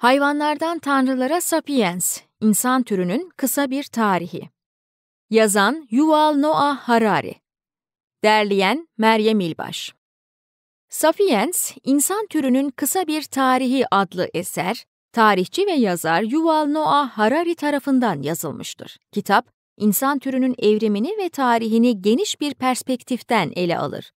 Hayvanlardan Tanrılara Sapiens, İnsan Türünün Kısa Bir Tarihi. Yazan Yuval Noah Harari. Derleyen Meryem İlbaş. Sapiens, İnsan Türünün Kısa Bir Tarihi adlı eser, tarihçi ve yazar Yuval Noah Harari tarafından yazılmıştır. Kitap, insan türünün evrimini ve tarihini geniş bir perspektiften ele alır.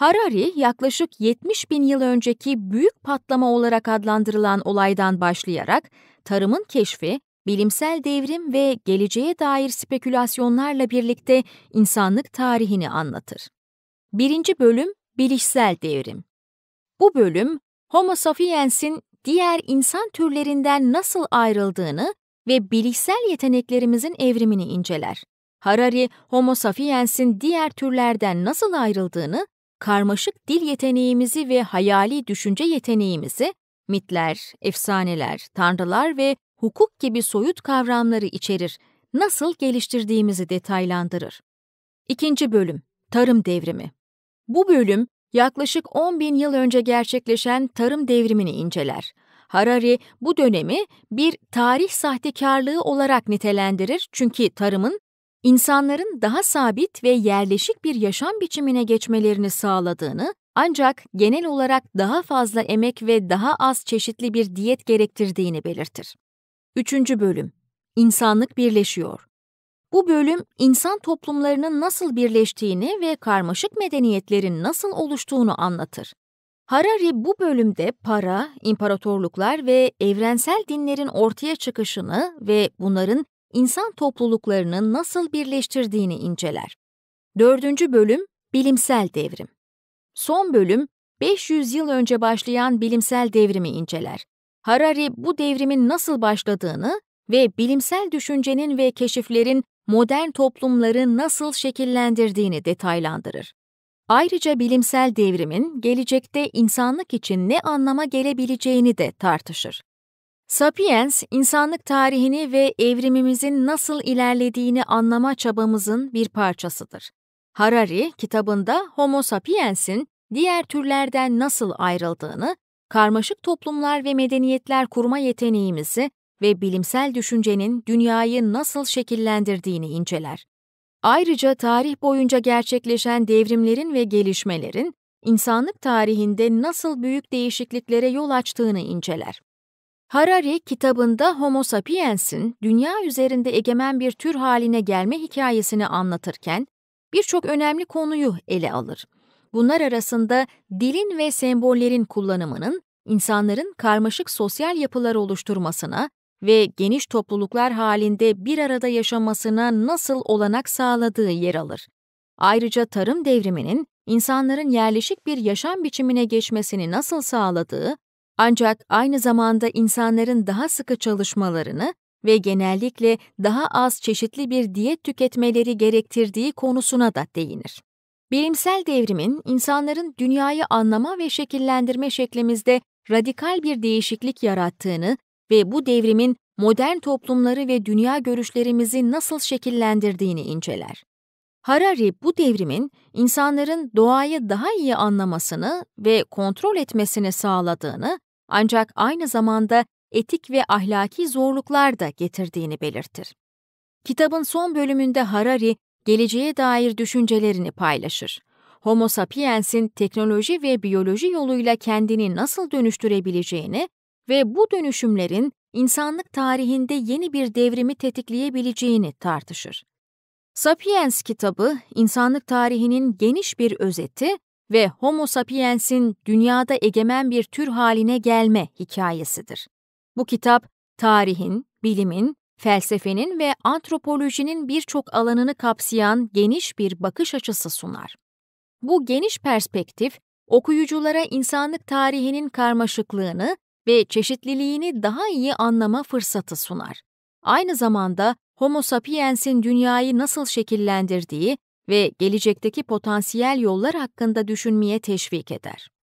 Harari yaklaşık 70 bin yıl önceki büyük patlama olarak adlandırılan olaydan başlayarak tarımın keşfi, bilimsel devrim ve geleceğe dair spekülasyonlarla birlikte insanlık tarihini anlatır. Birinci bölüm Bilişsel Devrim Bu bölüm Homo sapiens'in diğer insan türlerinden nasıl ayrıldığını ve bilişsel yeteneklerimizin evrimini inceler. Harari, Homo sapiens'in diğer türlerden nasıl ayrıldığını karmaşık dil yeteneğimizi ve hayali düşünce yeteneğimizi mitler, efsaneler, tanrılar ve hukuk gibi soyut kavramları içerir, nasıl geliştirdiğimizi detaylandırır. İkinci bölüm, Tarım Devrimi. Bu bölüm, yaklaşık 10 bin yıl önce gerçekleşen tarım devrimini inceler. Harari bu dönemi bir tarih sahtekarlığı olarak nitelendirir çünkü tarımın insanların daha sabit ve yerleşik bir yaşam biçimine geçmelerini sağladığını ancak genel olarak daha fazla emek ve daha az çeşitli bir diyet gerektirdiğini belirtir. Üçüncü bölüm İnsanlık Birleşiyor Bu bölüm, insan toplumlarının nasıl birleştiğini ve karmaşık medeniyetlerin nasıl oluştuğunu anlatır. Harari bu bölümde para, imparatorluklar ve evrensel dinlerin ortaya çıkışını ve bunların insan topluluklarını nasıl birleştirdiğini inceler. Dördüncü bölüm bilimsel devrim. Son bölüm 500 yıl önce başlayan bilimsel devrimi inceler. Harari bu devrimin nasıl başladığını ve bilimsel düşüncenin ve keşiflerin modern toplumları nasıl şekillendirdiğini detaylandırır. Ayrıca bilimsel devrimin gelecekte insanlık için ne anlama gelebileceğini de tartışır. Sapiens, insanlık tarihini ve evrimimizin nasıl ilerlediğini anlama çabamızın bir parçasıdır. Harari, kitabında Homo sapiens'in diğer türlerden nasıl ayrıldığını, karmaşık toplumlar ve medeniyetler kurma yeteneğimizi ve bilimsel düşüncenin dünyayı nasıl şekillendirdiğini inceler. Ayrıca tarih boyunca gerçekleşen devrimlerin ve gelişmelerin insanlık tarihinde nasıl büyük değişikliklere yol açtığını inceler. Harari kitabında Homo sapiens'in dünya üzerinde egemen bir tür haline gelme hikayesini anlatırken birçok önemli konuyu ele alır. Bunlar arasında dilin ve sembollerin kullanımının insanların karmaşık sosyal yapılar oluşturmasına ve geniş topluluklar halinde bir arada yaşamasına nasıl olanak sağladığı yer alır. Ayrıca tarım devriminin insanların yerleşik bir yaşam biçimine geçmesini nasıl sağladığı ancak aynı zamanda insanların daha sıkı çalışmalarını ve genellikle daha az çeşitli bir diyet tüketmeleri gerektirdiği konusuna da değinir. Bilimsel devrimin insanların dünyayı anlama ve şekillendirme şeklimizde radikal bir değişiklik yarattığını ve bu devrimin modern toplumları ve dünya görüşlerimizi nasıl şekillendirdiğini inceler. Harari bu devrimin insanların doğayı daha iyi anlamasını ve kontrol etmesini sağladığını ancak aynı zamanda etik ve ahlaki zorluklar da getirdiğini belirtir. Kitabın son bölümünde Harari, geleceğe dair düşüncelerini paylaşır. Homo sapiens'in teknoloji ve biyoloji yoluyla kendini nasıl dönüştürebileceğini ve bu dönüşümlerin insanlık tarihinde yeni bir devrimi tetikleyebileceğini tartışır. Sapiens kitabı, insanlık tarihinin geniş bir özeti ve Homo sapiens'in dünyada egemen bir tür haline gelme hikayesidir. Bu kitap tarihin, bilimin, felsefenin ve antropolojinin birçok alanını kapsayan geniş bir bakış açısı sunar. Bu geniş perspektif okuyuculara insanlık tarihinin karmaşıklığını ve çeşitliliğini daha iyi anlama fırsatı sunar. Aynı zamanda Homo sapiens'in dünyayı nasıl şekillendirdiği ve gelecekteki potansiyel yollar hakkında düşünmeye teşvik eder.